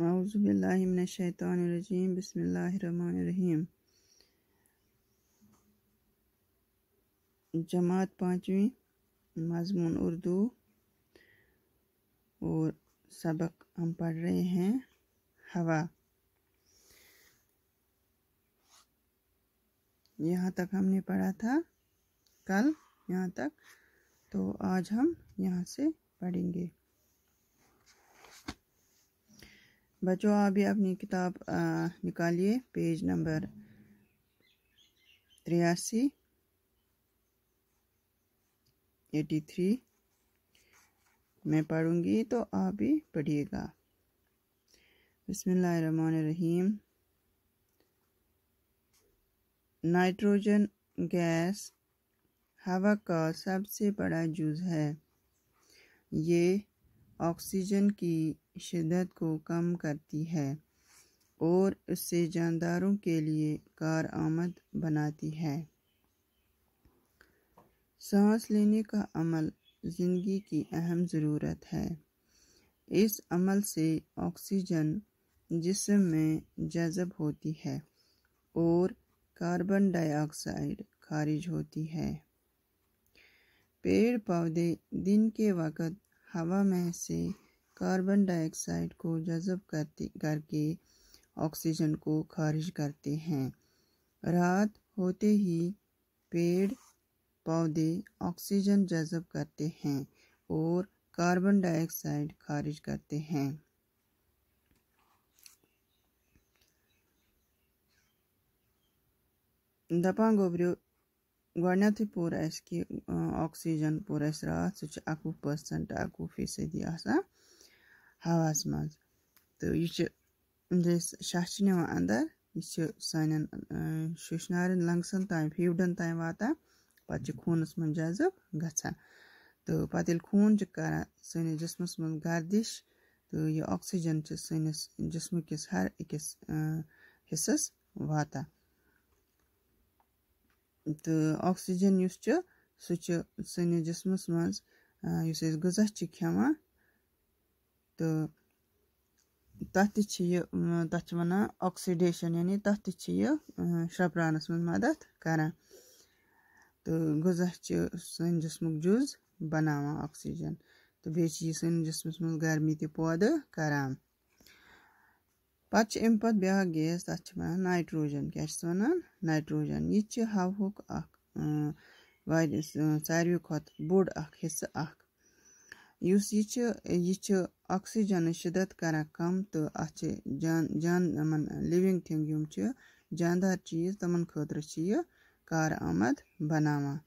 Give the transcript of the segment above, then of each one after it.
अज़बिल्लिमिनशैतरजीम बसमीम जमात पाँचवीं मजमून उर्दू और सबक हम पढ़ रहे हैं हवा यहाँ तक हमने पढ़ा था कल यहाँ तक तो आज हम यहाँ से पढ़ेंगे बच्चों आप भी अपनी किताब निकालिए पेज नंबर त्रियासी एटी थ्री मैं पढ़ूंगी तो आप भी पढ़िएगा बसमीम नाइट्रोजन गैस हवा का सबसे बड़ा जूज है ये ऑक्सीजन की शिदत को कम करती है और उससे जानदारों के लिए कार आमद बनाती है सांस लेने का अमल ज़िंदगी की अहम ज़रूरत है इस अमल से ऑक्सीजन जिसम में जज़ब होती है और कार्बन डाइऑक्साइड खारिज होती है पेड़ पौधे दिन के वक़्त हवा में से कार्बन डाइऑक्साइड को जज़ब करती करके ऑक्सीजन को खारिज करते हैं रात होते ही पेड़ पौधे ऑक्सीजन जज़ब करते हैं और कार्बन डाइऑक्साइड खारिज करते हैं दपा गोबरियो گۄڈنٮ۪تھٕے پوٚر اَسہِ کہِ آکسیٖجَن پوٚر اَسہِ راتھ سُہ چھُ اَکوُہ پٔرسَنٛٹ اَکوُہ فیٖصدی آسان ہَواہَس منٛز تہٕ یہِ چھِ ییٚلہِ أسۍ شاہ چھِ نِوان اَندَر یہِ چھِ سانٮ۪ن شیشنارٮ۪ن لنٛگسَن تام فیٖوڈَن تام واتان پَتہٕ چھِ خوٗنَس منٛز جَزٕب گژھان تہٕ پَتہٕ ییٚلہِ خوٗن چھِ کَران سٲنِس جِسمَس منٛز گردِش تہٕ یہِ آکسیٖجَن چھِ سٲنِس جِسمہٕ کِس ہر أکِس حِصَس واتان تہٕ آکسیٖجَن یُس چھُ سُہ چھُ سٲنِس جِسمَس منٛز یُس أسۍ غذا چھِ کھٮ۪وان تہٕ تَتھ تہِ چھِ یہِ تَتھ چھِ وَنان آکسِڈیشَن یعنی تَتھ تہِ چھِ یہِ شرٛپراونَس منٛز مَدَتھ کَران تہٕ غذا چھِ سٲنۍ جِسمُک جُز بَناوان آکسیٖجَن تہٕ بیٚیہِ چھِ یہِ سٲنِس جِسمَس منٛز گرمی تہِ پٲدٕ کَران پتہ امہ پتہ بیاکھ گیس تتھ چھِ وَنان نایٹروجن کیٛاہ چھِس وَنان نایٹروجن یہِ تہِ چھِ ہَوہُک اَکھ واریاہ ساروی کھۄتہٕ بوٚڑ اَکھ حِصہٕ اَکھ یُس یہِ چھِ یہِ چھِ آکسیٖجنٕچ شِدت کَران کَم تہٕ اَتھ چھِ جان جان یِمَن لِوِنٛگ تھِنٛگ یِم چھِ جاندار چیٖز تِمَن خٲطرٕ چھِ یہِ کارآمد بَناوان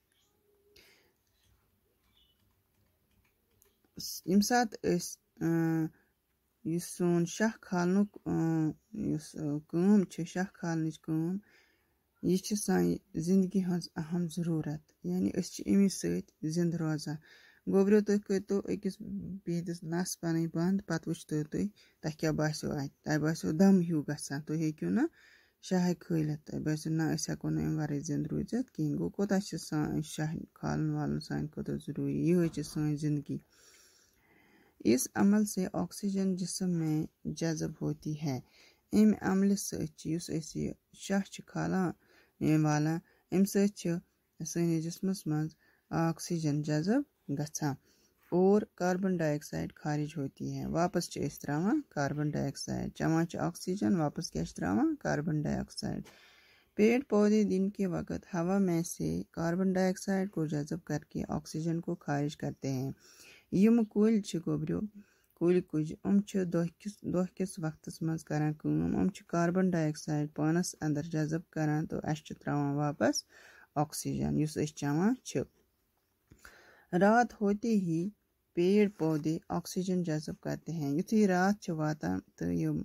ییٚمہِ ساتہٕ أسۍ یُس سون شاہ کھالنُک یُس کٲم چھِ شاہ کھالنٕچ کٲم یہِ چھِ سانہِ زِندگی ہٕنٛز اَہم ضٔروٗرت یعنی أسۍ چھِ اَمی سۭتۍ زِندٕ روزان گوٚبریو تُہۍ کٔرۍتو أکِس بیٚدِس نَس پَنٕنۍ بنٛد پَتہٕ وٕچھتو تُہۍ تۄہہِ کیٛاہ باسیو اَتہِ تۄہہِ باسیو دَم ہیوٗ گژھان تُہۍ ہیٚکِو نہٕ شاہے کھٲلِتھ تۄہہِ باسیو نہ أسۍ ہٮ۪کو نہٕ اَمہِ وَرٲے زِندٕ روٗزِتھ کِہیٖنۍ گوٚو کوٗتاہ چھِ سان شاہ کھالُن والُن سانہِ خٲطرٕ ضٔروٗری یِہوٚے چھِ سٲنۍ زِندگی इस अमल से ऑक्सीजन जिसम में जज़ब होती है अम अमल युस शह खाल वाला अम सिस्मस मज ऑक्सीजन जज़ब ग और कार्बन डाइऑक्साइड खारिज होती है वापस त्रावान कार्बन डाइऑक्साइड चमान ऑक्सीजन वापस क्या त्रावान कार्बन डाइऑक्साइड पेड़ पौधे दिन के वक्त हवा में से कार्बन डाइऑक्साइड को जज़ब करके ऑक्सीजन को खारिज करते हैं یِم کُلۍ چھِ گوٚبریو کُلۍ کُج یِم چھِ دۄہ کِس دۄہ کِس وقتَس منٛز کَران کٲم یِم چھِ کاربن ڈاے آکسایڈ پانَس اَنٛدر جذب کَران تہٕ اَسہِ چھِ ترٛاوان واپَس آکسیٖجَن یُس أسۍ چٮ۪وان چھِ رات ہوتے ہی پیڑ پودے آکسیٖجَن جذب کرتے ہیں یُتھُے راتھ چھِ واتان تہٕ یِم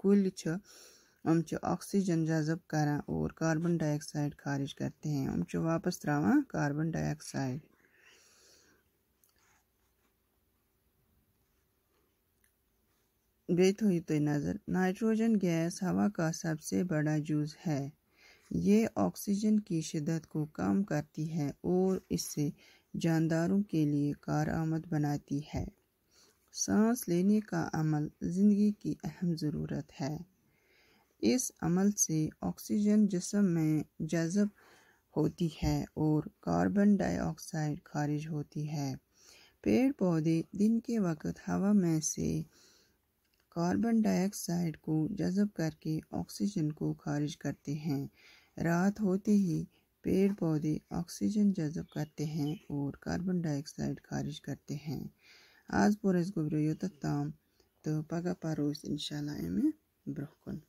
کُلۍ چھِ یِم چھِ آکسیٖجَن جذب کران اور کاربن ڈاے آکسایڈ خارج کرتے ہیں یِم چھِ واپَس ترٛاوان کاربن ڈاے آکسایڈ बेत तो नज़र नाइट्रोजन गैस हवा का सबसे बड़ा जूस है ये ऑक्सीजन की शिदत को कम करती है और इससे जानदारों के लिए कारआमद बनाती है सांस लेने का अमल ज़िंदगी की अहम ज़रूरत है इस अमल से ऑक्सीजन जिसम में जज़ब होती है और कार्बन डाइऑक्साइड खारिज होती है पेड़ पौधे दिन के वक्त हवा में से कार्बन डाइऑक्साइड को जज़ब करके ऑक्सीजन को खारिज करते हैं रात होते ही पेड़ पौधे ऑक्सीजन जज़ब करते हैं और कार्बन डाइऑक्साइड खारिज करते हैं आज पूरा ताम तो पगा पारोस इंशाल्लाह एमे ब्रोहकुन